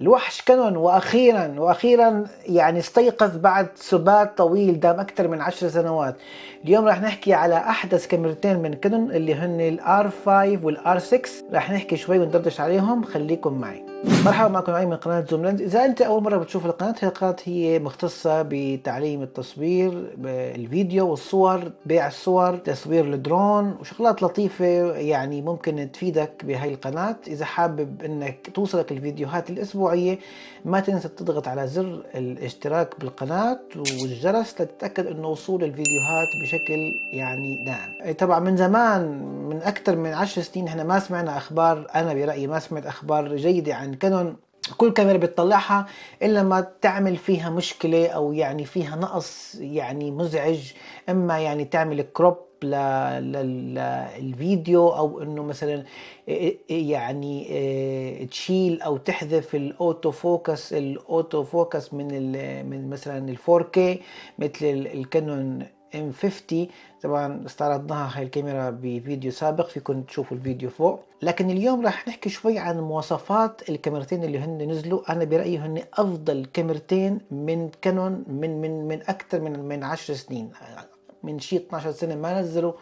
الوحش كانون واخيرا واخيرا يعني استيقظ بعد سبات طويل دام اكثر من عشر سنوات اليوم راح نحكي على احدث كاميرتين من كانون اللي هن الار 5 والار 6 راح نحكي شوي وندردش عليهم خليكم معي مرحبا معكم معي من قناة زوملاند إذا أنت أول مرة بتشوف القناة هي القناة هي مختصة بتعليم التصوير الفيديو والصور بيع الصور تصوير الدرون وشغلات لطيفة يعني ممكن تفيدك بهاي القناة إذا حابب أنك توصلك الفيديوهات الأسبوعية ما تنسى تضغط على زر الاشتراك بالقناة والجرس لتتأكد أنه وصول الفيديوهات بشكل يعني دائم طبعا من زمان من أكثر من عشر سنين احنا ما سمعنا أخبار أنا برأيي ما سمعت أخبار جيدة عن يعني كانون كل كاميرا بتطلعها الا ما تعمل فيها مشكله او يعني فيها نقص يعني مزعج اما يعني تعمل كروب للفيديو او انه مثلا يعني تشيل او تحذف الاوتو فوكس الاوتو فوكس من من مثلا ال 4K مثل الكانون ام 50 طبعا استعرضناها هاي الكاميرا بفيديو سابق فيكم تشوفوا الفيديو فوق لكن اليوم راح نحكي شوي عن مواصفات الكاميرتين اللي هن نزلوا انا برايي هن افضل كاميرتين من كانون من من من اكثر من من 10 سنين يعني من شي 12 سنه ما نزلوا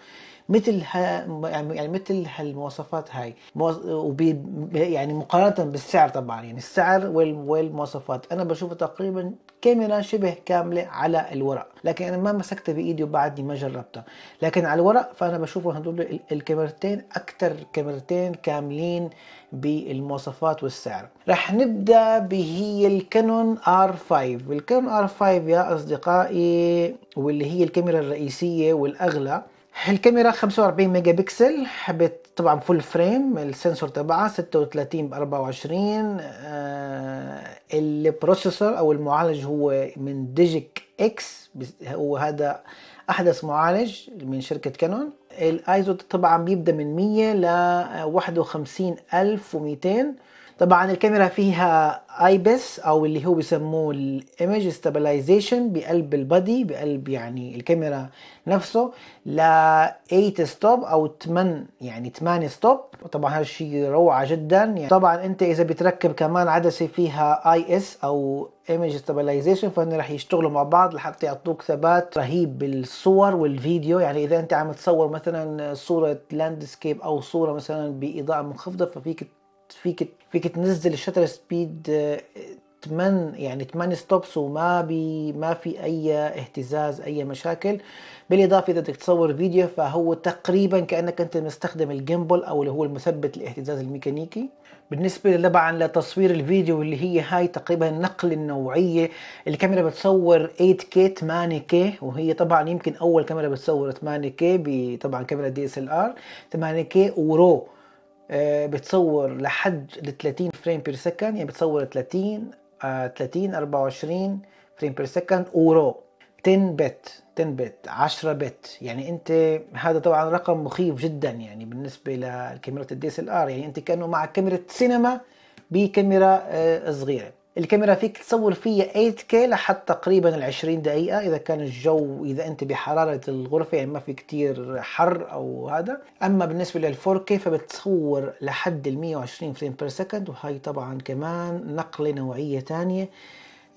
مثل ها يعني-, يعني مثل هالمواصفات هاي وبي يعني مقارنه بالسعر طبعا يعني السعر والمواصفات انا بشوفه تقريبا كاميرا شبه كامله على الورق لكن انا ما مسكتها بايدي وبعدني ما جربتها لكن على الورق فانا بشوفه هدول الكاميرتين اكثر كاميرتين كاملين بالمواصفات والسعر رح نبدا بهي الكانون ار 5 الكانون ار 5 يا اصدقائي واللي هي الكاميرا الرئيسيه والاغلى الكاميرا 45 ميجا بكسل حبيت طبعا فول فريم السنسور تبعها 36 ب 24 آه البروسيسور او المعالج هو من ديجيك اكس هو هذا احدث معالج من شركه كانون الايزو طبعا بيبدا من 100 ل 51200 طبعا الكاميرا فيها ايبس او اللي هو بيسموه الايمج ستابلايزيشن بقلب البادي بقلب يعني الكاميرا نفسه ل 8 ستوب او 8 يعني 8 ستوب طبعا هذا الشيء روعه جدا يعني طبعا انت اذا بتركب كمان عدسه فيها اي اس او ايمج ستابلايزيشن فهن رح يشتغلوا مع بعض لحتى يعطوك ثبات رهيب بالصور والفيديو يعني اذا انت عم تصور مثلا صوره لاندسكيب او صوره مثلا باضاءه منخفضه ففيك فيك فيك تنزل الشتر سبيد 8 آه، يعني 8 ستوبس وما بي ما في اي اهتزاز اي مشاكل بالاضافه اذا بدك تصور فيديو فهو تقريبا كانك انت مستخدم الجيمبل او اللي هو المثبت الاهتزاز الميكانيكي بالنسبه طبعا لتصوير الفيديو اللي هي هاي تقريبا نقل النوعيه الكاميرا بتصور 8K 8K وهي طبعا يمكن اول كاميرا بتصور 8K طبعا كاميرا دي اس ال ار 8K ورو آه، بتصور لحد ال 30 فريم بير سكند يعني بتصور 30 30 24 فريم بير سكند ورو 10 بت 10 بت 10 بت يعني انت هذا طبعا رقم مخيف جدا يعني بالنسبه لكاميرات الدي اس ال ار يعني انت كانه مع كاميرا سينما بكاميرا آه، صغيره الكاميرا فيك تصور فيها 8K لحد تقريبا ال 20 دقيقة إذا كان الجو إذا أنت بحرارة الغرفة يعني ما في كتير حر أو هذا أما بالنسبة لل 4K فبتصور لحد ال 120 فريم بير سكند وهي طبعا كمان نقلة نوعية تانية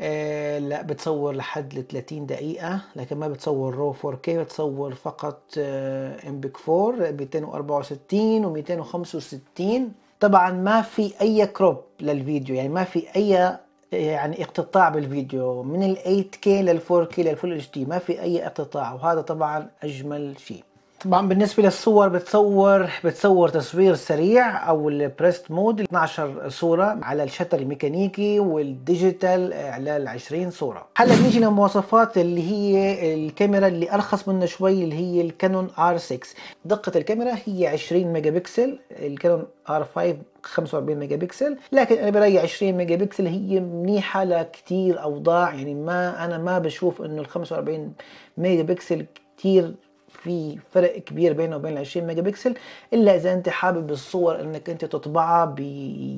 آه، لا بتصور لحد ل 30 دقيقة لكن ما بتصور رو 4K بتصور فقط ام بيك 4 264 و 265 طبعا ما في اي كروب للفيديو يعني ما في اي يعني اقتطاع بالفيديو من ال 8K لل 4K لل Full HD ما في اي اقتطاع وهذا طبعا اجمل شيء طبعا بالنسبة للصور بتصور بتصور تصوير سريع او البريست مود 12 صورة على الشتر الميكانيكي والديجيتال على ال 20 صورة هلا بنيجي للمواصفات اللي هي الكاميرا اللي ارخص منها شوي اللي هي الكانون ار 6 دقة الكاميرا هي 20 ميجا بكسل الكانون ار 5 45 ميجا بكسل لكن انا برايي 20 ميجا بكسل هي منيحه لكثير اوضاع يعني ما انا ما بشوف انه ال 45 ميجا بكسل كثير في فرق كبير بينه وبين ال 20 ميجا بكسل الا اذا انت حابب الصور انك انت تطبعها ب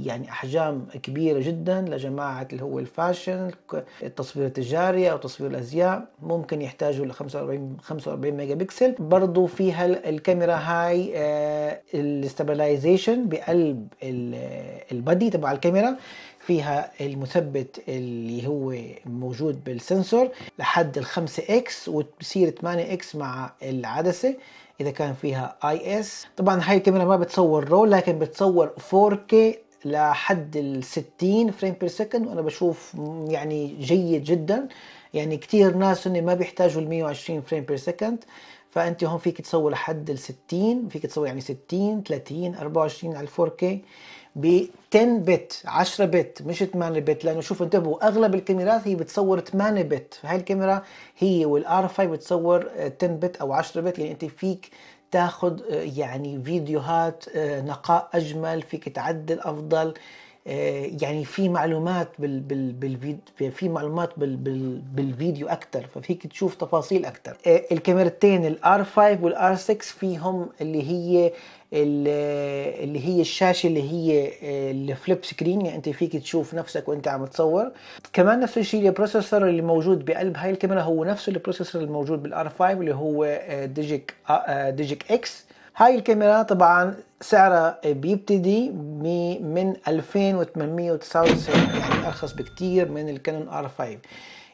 يعني احجام كبيره جدا لجماعه اللي هو الفاشن التصوير التجاري او تصوير الازياء ممكن يحتاجوا ل 45 45 ميجا بكسل برضه فيها الكاميرا هاي آه، الاستابلايزيشن بقلب البادي تبع الكاميرا فيها المثبت اللي هو موجود بالسنسور لحد ال 5 اكس وبصير 8 اكس مع العدسه اذا كان فيها اي اس طبعا هاي الكاميرا ما بتصور رو لكن بتصور 4K لحد ال 60 فريم بير سكند وانا بشوف يعني جيد جدا يعني كثير ناس هن ما بيحتاجوا ال 120 فريم بير سكند فانت هون فيك تسوي لحد ال 60 فيك تسوي يعني 60 30 24 على 4 4K ب 10 بت 10 بت مش 8 بت لانه شوفوا انتبهوا اغلب الكاميرات هي بتصور 8 بت هاي الكاميرا هي والار 5 بتصور 10 آه، بت او 10 بت يعني انت فيك تاخذ آه، يعني فيديوهات آه، نقاء اجمل فيك تعدل افضل آه، يعني في معلومات بال بال بالفيديو في معلومات بال بال بالفيديو اكثر ففيك تشوف تفاصيل اكثر آه، الكاميرتين الار 5 والار 6 فيهم اللي هي اللي هي الشاشه اللي هي آه، الفليب سكرين يعني انت فيك تشوف نفسك وانت عم تصور كمان نفس الشيء البروسيسور اللي موجود بقلب هاي الكاميرا هو نفس البروسيسور الموجود بالار 5 اللي هو ديجيك ديجيك اكس هاي الكاميرا طبعا سعرها بيبتدي من 2899 يعني ارخص بكتير من الكانون ار 5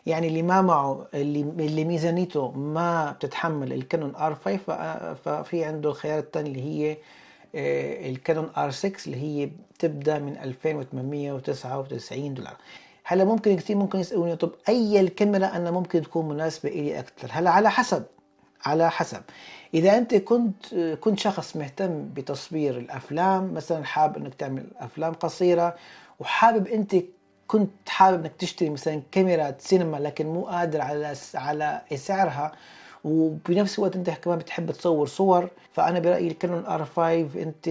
يعني اللي ما معه اللي اللي ميزانيته ما بتتحمل الكانون ار 5 ففي عنده الخيار الثاني اللي هي الكانون ار 6 اللي هي بتبدا من 2899 دولار هلا ممكن كثير ممكن يسالوني طب اي الكاميرا انا ممكن تكون مناسبه الي اكثر هلا على حسب على حسب اذا انت كنت كنت شخص مهتم بتصوير الافلام مثلا حابب انك تعمل افلام قصيره وحابب انت كنت حابب انك تشتري مثلا كاميرا سينما لكن مو قادر على على سعرها وبنفس الوقت انت كمان بتحب تصور صور فانا برايي الكانون ار 5 انت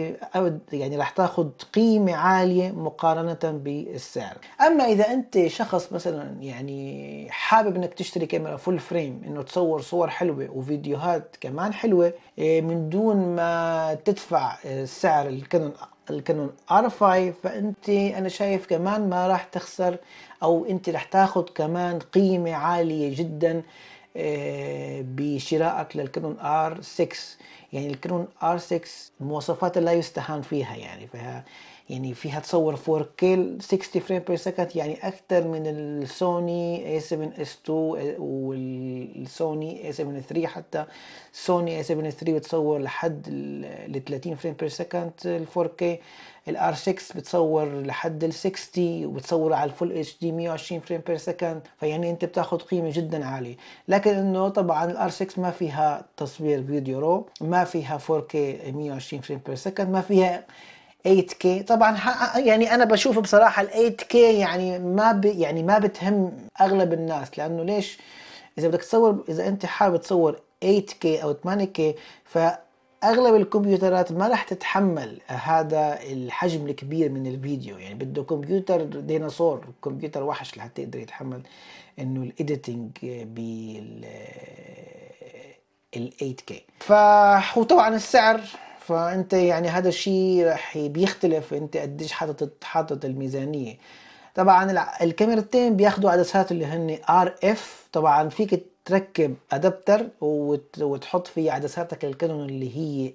يعني راح تاخذ قيمه عاليه مقارنه بالسعر اما اذا انت شخص مثلا يعني حابب انك تشتري كاميرا فول فريم انه تصور صور حلوه وفيديوهات كمان حلوه إيه، من دون ما تدفع سعر الكانون الكانون ار 5 فانت انا شايف كمان ما راح تخسر او انت راح تاخذ كمان قيمه عاليه جدا آه، بشرائك للكانون ار 6 يعني الكنون ار 6 مواصفات لا يستهان فيها يعني فيها يعني فيها تصور 4K 60 فريم بير سكند يعني اكثر من السوني A7S2 والسوني A7 III حتى سوني A7 III بتصور لحد ال 30 فريم بير سكند ال 4K الار 6 بتصور لحد ال 60 وبتصور على الفول اتش دي 120 فريم بير سكند فيعني انت بتاخذ قيمه جدا عاليه لكن انه طبعا الار 6 ما فيها تصوير فيديو رو ما ما فيها 4K 120 فريم بير سكند ما فيها 8K طبعا يعني انا بشوف بصراحه ال 8K يعني ما يعني ما بتهم اغلب الناس لانه ليش اذا بدك تصور اذا انت حابب تصور 8K او 8K ف اغلب الكمبيوترات ما راح تتحمل هذا الحجم الكبير من الفيديو يعني بده كمبيوتر ديناصور كمبيوتر وحش لحتى يقدر يتحمل انه الايديتنج بال ال 8K ف وطبعا السعر فانت يعني هذا الشيء راح بيختلف انت قديش حاطط حاطط الميزانيه طبعا الكاميرتين بياخذوا عدسات اللي هن ار اف طبعا فيك تركب ادابتر وتحط فيه عدساتك الكانون اللي هي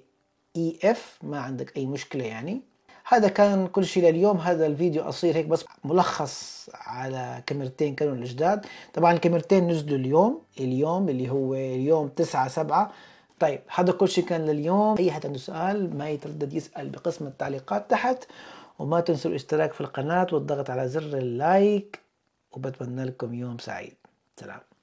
اي e اف ما عندك اي مشكله يعني هذا كان كل شيء لليوم هذا الفيديو قصير هيك بس ملخص على كاميرتين كانوا الجداد طبعا الكاميرتين نزلوا اليوم اليوم اللي هو اليوم 9 7 طيب هذا كل شيء كان لليوم اي حد عنده سؤال ما يتردد يسال بقسم التعليقات تحت وما تنسوا الاشتراك في القناه والضغط على زر اللايك وبتمنى لكم يوم سعيد سلام